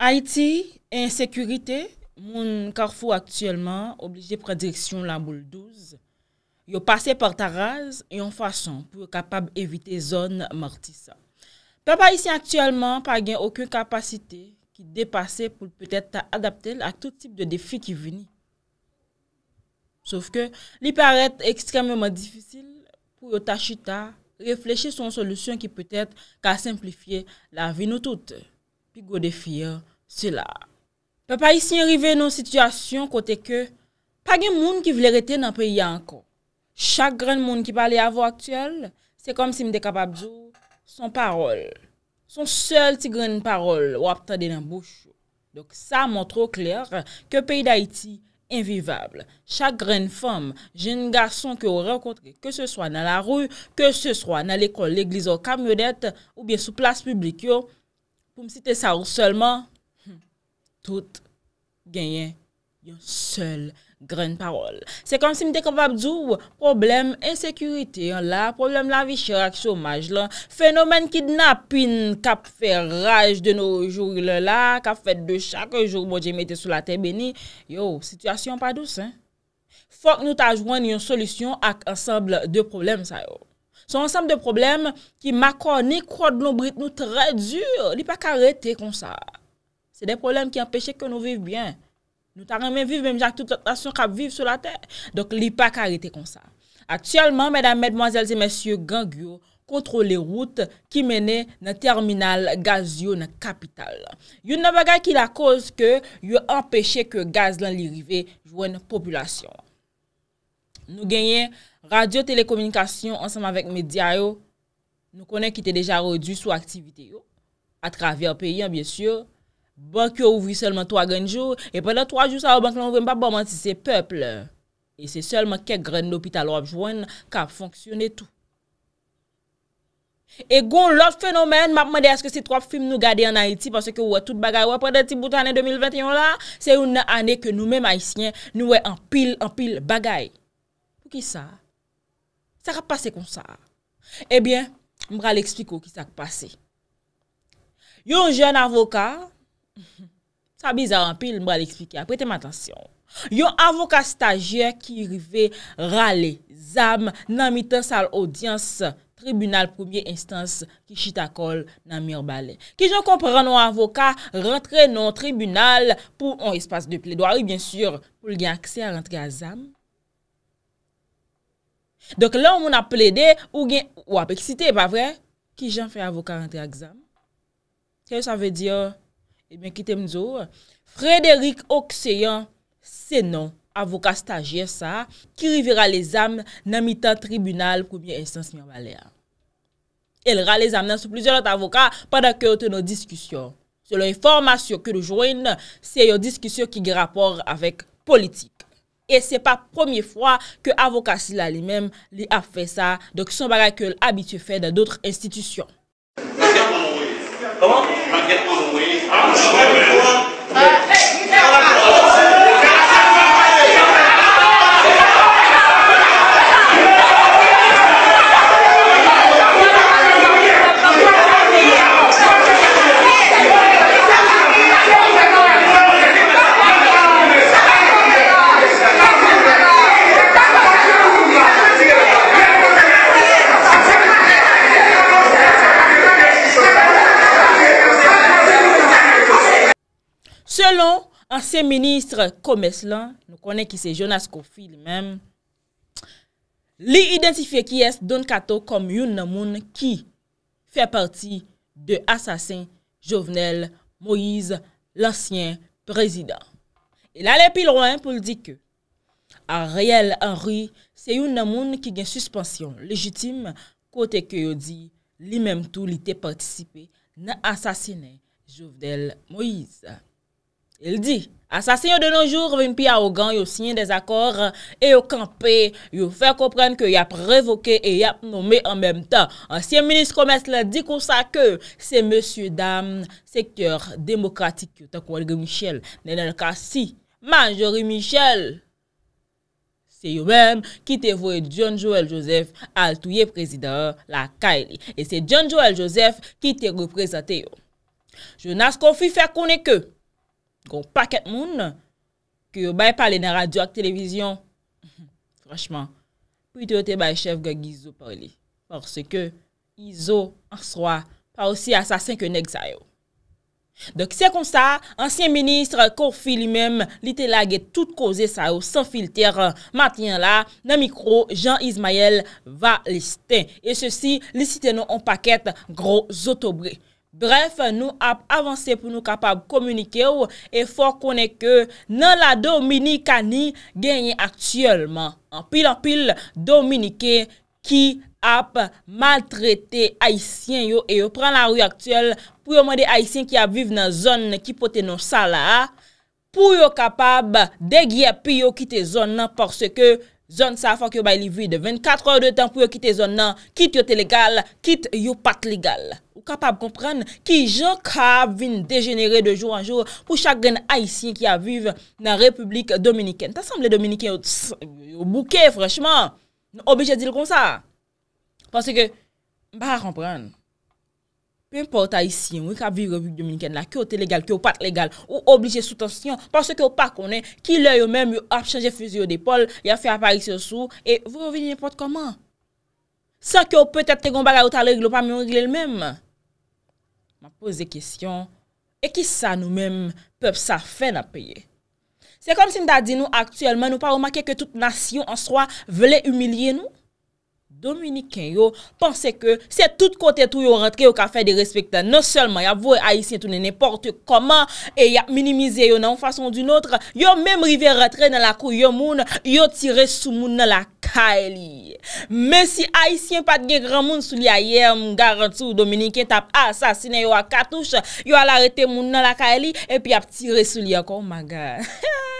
Haiti, en sekurite, moun karfou aktiyelman, oblije pre direksyon la boule 12, yo pase par ta raze, yon fason pou kapab evite zon martisa. Papa isi aktiyelman pa gen okun kapasite ki depase pou petet ta adapte lak tout tip de defi ki vini. Sof ke, li paret ekstremement difisil pou yo ta chita refleche son solusyon ki petet ka simplifiye la vi nou tout. Pi go defi yo, Se la, pe pa yisi nye rive nou situasyon kote ke, pa gen moun ki vle rete nan peyi anko. Chak gren moun ki pale avou aktuel, se kom si m de kapap djou, son parol. Son sel ti gren parol wap tade nan boucho. Dok sa mwantro kler ke peyi da iti, invivable. Chak gren fom, jen gason ke ou rekontre, ke se swa nan la rou, ke se swa nan lekol, l'egliz ou kamyonet, ou bien sou plas publikyo, pou m site sa rou solman, Tout genyen yon sel gren parol. Se kon sim de kon pap djou, problem ensekurite yon la, problem bon la vichera ki somaj lan, fenomen kidnapin kap fè raj de nou jougle la, kap fèt de chak joug bo jè mette sou la tebe ni, yo, situasyon pa dousen. Fok nou ta jwenn yon solisyon ak ansamble de problem sa yo. Son ansamble de problem ki makon ni krod nou brit nou tre djur, li pa karete kon sa yo. Se de problem ki empèche ke nou viv bien. Nou ta remè viv men mè mè jak tout la tasyon kap viv sou la tè. Donk li pa karite kon sa. Aktiyalman, mèdame, mèdmoazelze, mèsyou, gangyo, kontro le route ki mène nan terminal gaz yo nan kapital. Yon nan bagay ki la koz ke yon empèche ke gaz lan li rive jouen population. Nou genyen radio telekomunikasyon ansanm avèk medya yo. Nou konen ki te deja rodu sou aktivite yo. A travè an peyi an bèsyou yo. Bank yo ouvi selman 3 genjou, e pwede 3 jou sa ou bank loun ouvi, mpa bwaman si se pepl, e se selman kek gren lopital wap jwen, ka fonksyone tou. E goun lout fenomen, map mwede aske se 3 film nou gade an Haiti, panse ke ouwe tout bagay, ouwe pwede ti bout anen 2021 la, se oune ane ke nou mèm Aisyen, nou wè anpil, anpil bagay. Kou ki sa? Sa ka pase kon sa? Ebyen, eh mbra l'ekspliko ki sa ka pase. Yon jen avoka, Sa bizaran pil mbra li eksplike. Aprete m'atansyon. Yon avoka stajye ki rive rale zam nan mitan sa l'odyans tribunal premier instans ki chita kol nan mirbale. Ki jan kompre nan avoka rentre nan tribunal pou an espas de ple doari, bien sur, pou li gen aksye a rentre a zam. Dok la ou moun a ple de ou gen... Wap, eksite, e pa vre? Ki jan fe avoka rentre a zam? Ke yo sa ve diyo? E eh mwen kite mzou, Frédéric Auxeyan, senon avokat stagye sa, ki rivira le zam nan mitan tribunal koumye ensens mi an bale a. Elera le zam nan sou plizyon lot avokat padak yo te nou diskusyon. Se lè yon formasyon ke nou jwen, se yon diskusyon ki ge rapor avèk politik. E se pa premier fwa ke avokat sila li mèm li ap fè sa, dok son bagay ke l'abitue fè nan doutre institisyon. Abre o se ministre komes lan, nou konen ki se Jonas Kofi li menm, li identife ki es Don Kato kom yon namoun ki fe parti de asasin Jovenel Moïse, lansyen prezident. E la le pil rwen pou li di ke, a reyel anri, se yon namoun ki gen suspansyon lejitim kote ke yo di li menm tou li te partisipe na asasine Jovenel Moïse. El di, asasen yo de noujou revin pi a Ogan, yo sinye dezakor, e euh, yo kampe, yo fe kompren ke yap revoke e yap nome en mem tan. Ansyen minis komes la di kousa ke, se monsi dam sektyor demokratik yo ta kou alge Michel, nen el ka si, manjori Michel. Se yo men, ki te vwe John Joel Joseph, al touye prezidat la kaili. E se John Joel Joseph ki te reprezate yo. Je nas konfi fe konne ke, Gon paket moun, ki yo bay pale nan radyo ak televizyon. Franchman, pwite yo te bay chef gwa gizou parli. Parse ke, izou ansroa, pa osi asasen ke nek sa yo. Dok se kon sa, ansyen ministre, kofi li mem, li te laget tout koze sa yo, san filter. Matyen la, nan mikro, Jean Ismael va liste. E se si, li siten nou an paket, gro zotobri. Bref, nou ap avanse pou nou kapab komunike ou e fò konen ke nan la Dominikani genye aktiyolman. Anpil-anpil, Dominike ki ap maltrete Haitien yo e yo pran la ou aktiyol pou yo mwede Haitien ki ap vive nan zon ki pote nan sala. Pou yo kapab degye pi yo kite zon nan porsè ke... Zon sa fok yo bay li vide, 24 hore de tan pou yo kite zon nan, kite yo te legal, kite yo pat legal. Ou kapab kompren ki jok ha vin degenere de jou an jou pou chak gen aisyen ki a vive nan Republik Dominiken. Ta sanble Dominiken ou bouke freshman? Obijedil kon sa? Pense ke, mba ha kompren. Pe mporta isi yon wik ap viv republi dominiken la, ki yo te legal, ki yo pat legal, ou oblije soutansyon, porso ki yo pa konen, ki lè yo mèm yo ap chanje fuzi yo depol, yo ap fè aparisyon sou, e vou rovin nipot koman. Sa ki yo pwetè te gomba la ou talè, glopan mè yon glè lè mèm. Ma pose kisyon, e ki sa nou mèm pep sa fè na peye? Se kon si mda di nou aktyelman, nou pa ou makè ke tout nasyon an swa vle umilye nou? Dominiken yo panse ke se tout kote tou yo rentre yo ka fe de respekte. Non selman ya vwe Aisyen toune neporte koman e ya minimize yo nan ou fason du notre. Yo menm rive rentre nan la kou yo moun yo tire sou moun nan la ka e li. Men si Aisyen patge gran moun sou li a ye mga rentre ou Dominiken tap asasine yo a katouche. Yo alarete moun nan la ka e li epi ap tire sou li akon maga.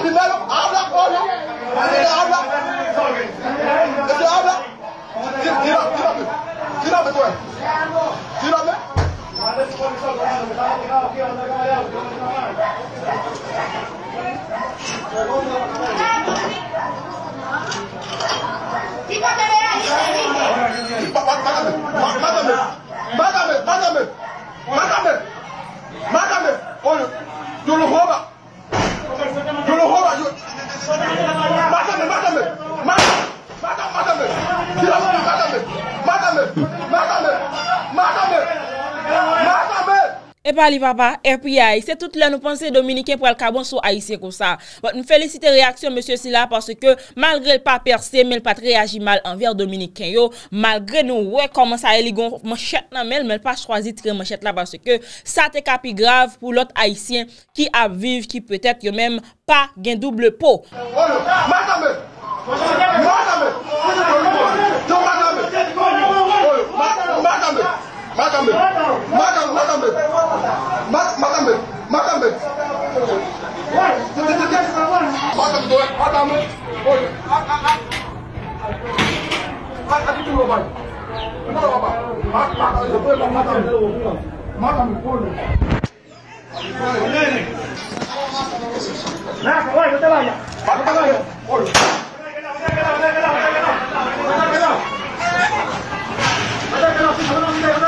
primero habla, coño. Habla. Ese habla. Tírame, tírame. Tírame, güey. Tírame. Alipapa, epi ya, se tout la nou panse Dominikien pou alka bon sou haisyen kon sa Nou felicite reaksyon monsye si la Parce ke malgre l pa perse, men l patre E aji mal anver Dominikien yo Malgre nou we koman sa e ligon Monshet nan men, men l pa chwazi tre monshet la Parce ke sa te kapi grav Pou lot haisyen ki aviv Ki petet yo men pa gen double po Olo, matame Matame Olo, matame Matame Matame Makan be. Why? Makan boy, adam boy. Aku tu apa? Mana apa? Makan boy, makan boy, makan boy. Nah, kau ada tak banyak? Ada tak banyak? Oh. Ada tak banyak? Ada tak banyak?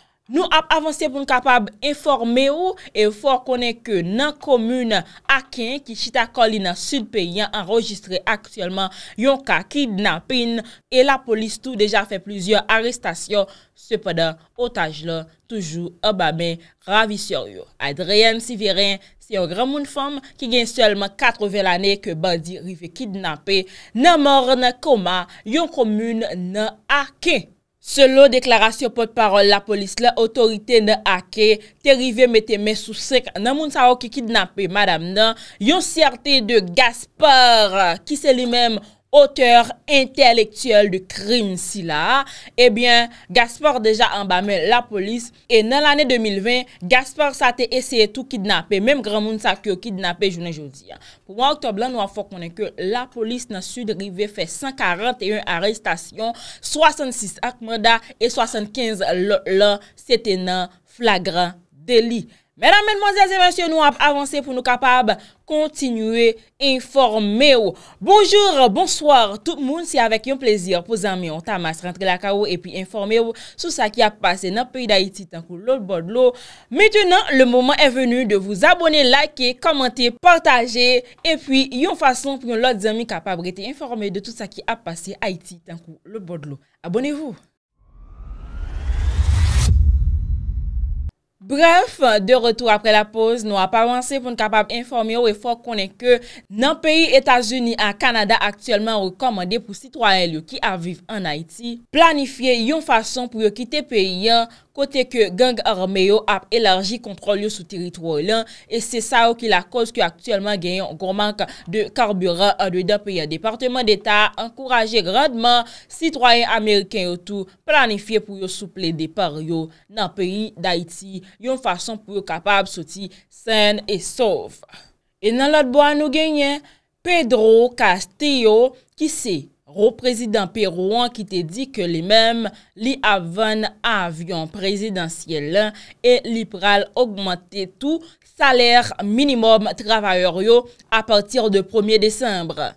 Nou ap avansye pou n kapab informe ou e ou fò konen ke nan komune aken ki chita kolina sud peyen enregistre aksyelman yon ka kidnapin. E la polis tou deja fe plizye arrestasyon sepada otaj la toujou abame ravisyor yo. Adrien Siveren se yo gramoun fom ki gen syelman 80 l ane ke bandi rive kidnapen nan mor nan koma yon komune nan aken. Selo deklarasyon pot parol la polis, la otorite ne ake, te rive mette me sou sek, nan moun sa ou ki kidnape, madame nan, yon siyarte de Gaspar, ki se li menm, Ateur intelektuel di krim si eh la, ebyen Gaspard deja ambame la polis e nan l ane 2020 Gaspard sa te eseye tou kidnapè, menm gran moun sa ki yo kidnapè jounen joudi. Pou an oktob lan nou a fok mwenen ke la polis nan sud rive fe 141 arestasyon, 66 akmada e 75 lon, sete nan flagran deli. Mè nan men mwazèzè mwen sè nou ap avansè pou nou kapab kontinouè informè ou. Bonjour, bonsoir tout moun si avèk yon plezir pou zanmè yon tamas rentre la ka ou epi informè ou sou sa ki ap pase nan peyi d'Haïti tankou lòl bod lò. Mètenan, lè mwoman è venu de vòz abonè, like, komantè, potajè epi yon fason pou yon lot zanmè kapab rete informè de tout sa ki ap pase Haïti tankou lòl bod lò. Abonè vò! Bref, de retour apre la pose, nou ap avanse pou nou kapap informe ou e fok konen ke nan peyi Etasuni an Kanada aktuelman ou komande pou sitwoyen liyo ki aviv an Haiti planifiye yon fason pou yo kite peyi an kote ke gang arme yo ap elarji kontrol yo sou teritroy lan. E se sa ou ki la koz ki aktuelman genyon gwo mank de karbura adwe da peyi an Departement d'Etat, ankoraje grandman sitwoyen Ameriken yo tou planifiye pou yo souple depar yo nan peyi d'Haiti. yon fason pou yo kapab soti sen e sov. E nan lot bo an nou genyen, Pedro Castillo ki se, ro prezident Perouan ki te di ke li mem li avan avyon prezidentiel e li pral augmente tou saler minimum travayor yo a patir de 1er Desembre.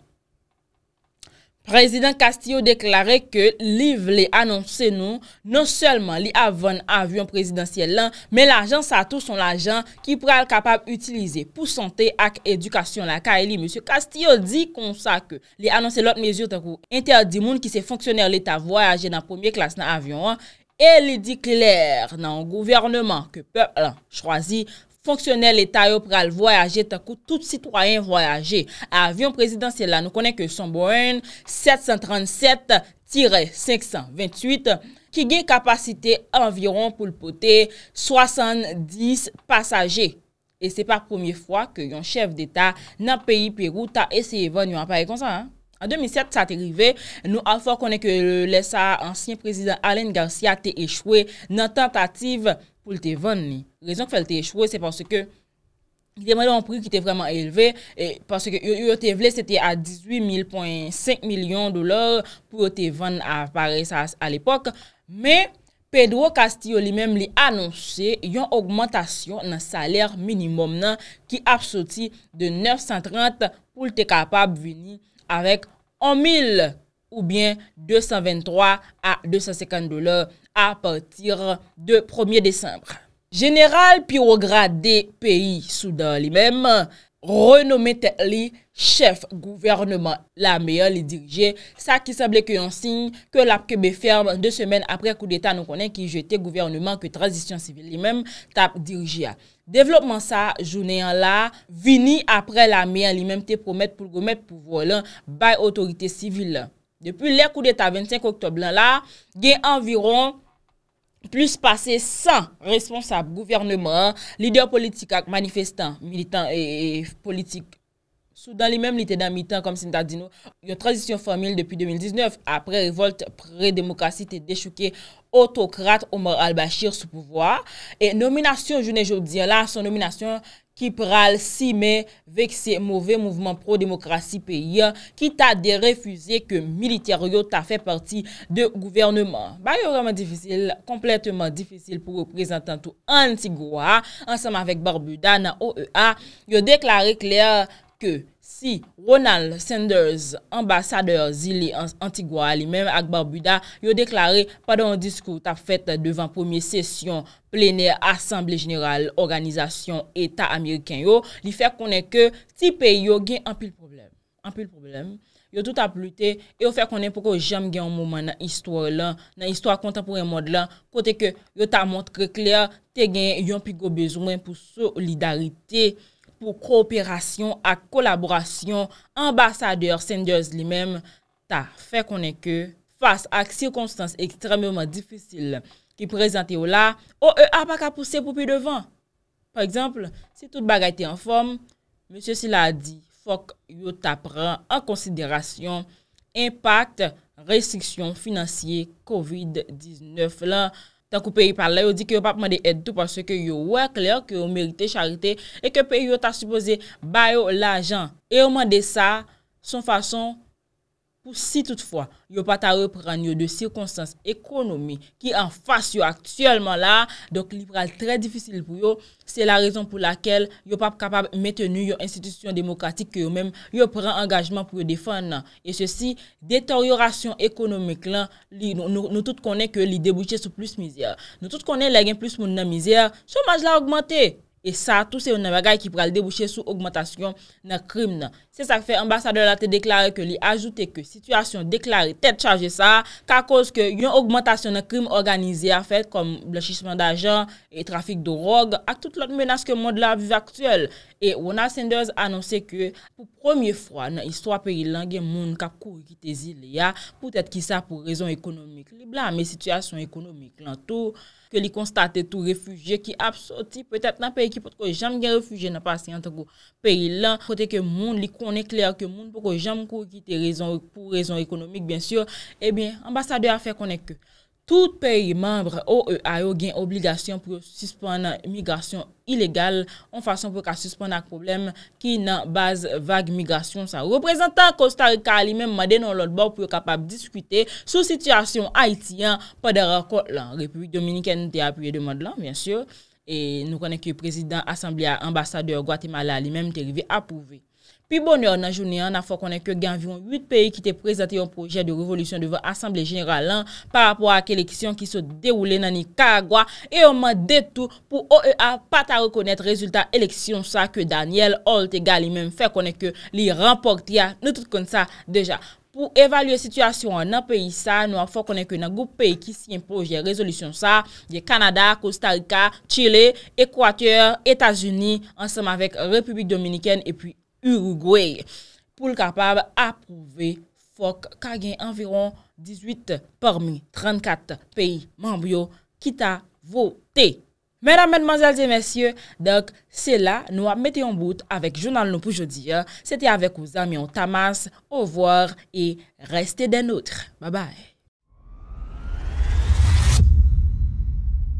Prezident Castillo deklare ke li vle anonsen nou non selman li avon avyon prezidentiel lan, men l'ajan sa tou son l'ajan ki pral kapab utilize pou sante ak edukasyon la. Ka e li, M. Castillo di konsa ke li anonsen lot mezyo tenkou inter di moun ki se fonksyoner l'eta voyaje nan pomiye klas nan avyon, e li dikler nan gouverneman ke pepl chwazi fonksyoner. Fonksyonel eta yo pral voyaje takou tout sitwoyen voyaje avyon prezidansye la nou konen ke son boen 737-528 ki gen kapasite environ pou lpote 70 pasaje. E se pa premier fwa ke yon chef d'eta nan peyi Peru ta eseye ven yon apare konsan. 2007, sa te rive, nou alfor konen ke lè sa ansyen prezident Alen Garcia te echwe nan tentative pou lte ven li. Rezon ke fèl te echwe, se panse ke deman yon prik ki te vreman elve e panse ke yon te vle, se te a 18.5 milyon dolar pou yon te ven apare sa l'epok, men Pedro Castillo li menm li anonsè yon augmentation nan salèr minimum nan ki apsoti de 930 pou lte kapab vini avèk en 1000 ou bien 223 à 250 dollars a partir de 1er décembre. Général pirogra des pays soudans li mèm, renome te li chef gouvernement la meyen li dirije, sa ki sable ki yon sin, ke lap ke be ferme, de semen apre kou d'eta nou konen ki jete gouvernement, ke transisyon sivil li men tap dirije. Devlopman sa jounen la, vini apre la meyen li men te promet pou gomet pou volen, bay otorite sivil. Depi le kou d'eta 25 oktob lan la, gen environ, Plus passe sans responsable gouvernement, l'idéal politique avec manifestant, militant et politique. Soudan li mèm l'été d'un militant comme Sintadino. Yon transition formule depuis 2019, après révolte, prédémocratie, t'es déchouqué, autocrate, Omar al-Bachir sous pouvoir. Et nomination je ne joute dire là, son nomination... ki pral si me vek se mouvem mouvman pro-demokrasi peyi ki ta de refuze ke militer yo ta fe parti de gouvernement. Ba yo raman difisil, kompletman difisil pou reprezentantou Antigoua, ansanman vek Barbuda nan OEA, yo deklare kler ke Si Ronald Sanders, ambasadeur zili Antigua, li men ak Barbuda, yo deklare padon diskou ta fet devan premier sesyon plenè Assemble General Organizasyon Eta Ameriken yo, li fek konen ke si pe yo gen anpil problem. Anpil problem. Yo tout ap lute, yo fek konen poko jam gen anmouman nan istwa lan, nan istwa kontemporè mod lan, kote ke yo ta mont kre kler te gen yon pi go bezwen pou solidarite. pou koopirasyon ak kolaborasyon ambasadeur Senders li menm ta fe konen ke, fas ak sirkonstans ekstrememen difisil ki prezante ou la, ou e apaka pousse poupi devan. Par eksemple, se tout bagayte en form, M. Sila a di, fok yo ta pran an konsiderasyon impact restriksyon finansye COVID-19 lan, Tan kou peyi pale, yo di ki yo pap mande edi tou panse ke yo wèk lè, ki yo merite charite, e ke peyi yo ta supose bayo l'ajan. E yo mande sa, son fason... Pou si toutfwa, yo pa ta repran yo de sirkonsans ekonomi ki an fasyo aktuelman la, donk liberal tre difisil pou yo, se la rezon pou lakel yo pa kapab metenu yo institusyon demokratik ke yo menm yo pran angajman pou yo defan nan. E se si, detor yor asyon ekonomik lan, nou tout konen ke li debuche sou plus mizere. Nou tout konen la gen plus moun nan mizere, somaj la augmente. E sa, tout se yon nan bagay ki pral deboucher sou augmentation nan krim nan. Se sa fe, ambassadeur la te deklare ke li ajoute ke situasyon deklare tet chaje sa ka koz ke yon augmentation nan krim organizye a fèt kom blanchisman d'ajan e trafik do rog ak tout lot menaskeman de la vive aktuel. E wona Senders anonse ke pou premier fwa nan istwa peri langen moun kakou ki te zile ya pou tèt ki sa pou rezon ekonomik li blan me situasyon ekonomik lantou ke li konstate tou refugye ki apsoti petèp nan peri ki pote ko jam gen refuge nan pasen an te ko peri lan, pote ke moun li konen kler ke moun, pote ko jam konen ki te rezon pou rezon ekonomik, bien sur, ebyen, eh ambasade afer konen ke, tout peri membre o e a yo gen obligasyon pou suspon nan migrasyon ilegal, an fason pou ka suspon nan problem ki nan baz vag migrasyon sa. Representant Kostar Kali men maden an lot bop pou kapab diskute sou situasyon Haitian pa de rakot lan. Republik Dominiken te apye de mand lan, bien sur, E nou konen ke prezident, asamblia, ambassadeur Guatemala li menm te rive apouve. Pi bon yo nan jouni an, nan fò konen ke genvyon 8 peyi ki te prezente yon proje de revolusyon devan Asamblie Generalan par apò ak eleksyon ki se deroule nan ni Karagwa e yon man detou pou OEA pata rekonet rezultat eleksyon sa ke Daniel Holt e gali menm fè konen ke li remportiya nou tout kon sa deja. Pou evalue situasyon nan peyi sa, nou a fok konen ke nan goup peyi ki si yon proje rezolisyon sa, de Kanada, Kostalika, Chile, Ekwateur, Etasuni, ansenman vek Republik Dominiken epi Uruguay. Pou l kapab apouve fok kagen environ 18 parmi 34 peyi mambyo ki ta vote. Men a men manzalze men sye, dok se la nou a mete yon bout avèk jounal nou pou jodi ya. Se te avèk ou zami yon tamas, ouvoar e reste den outre. Ba bay!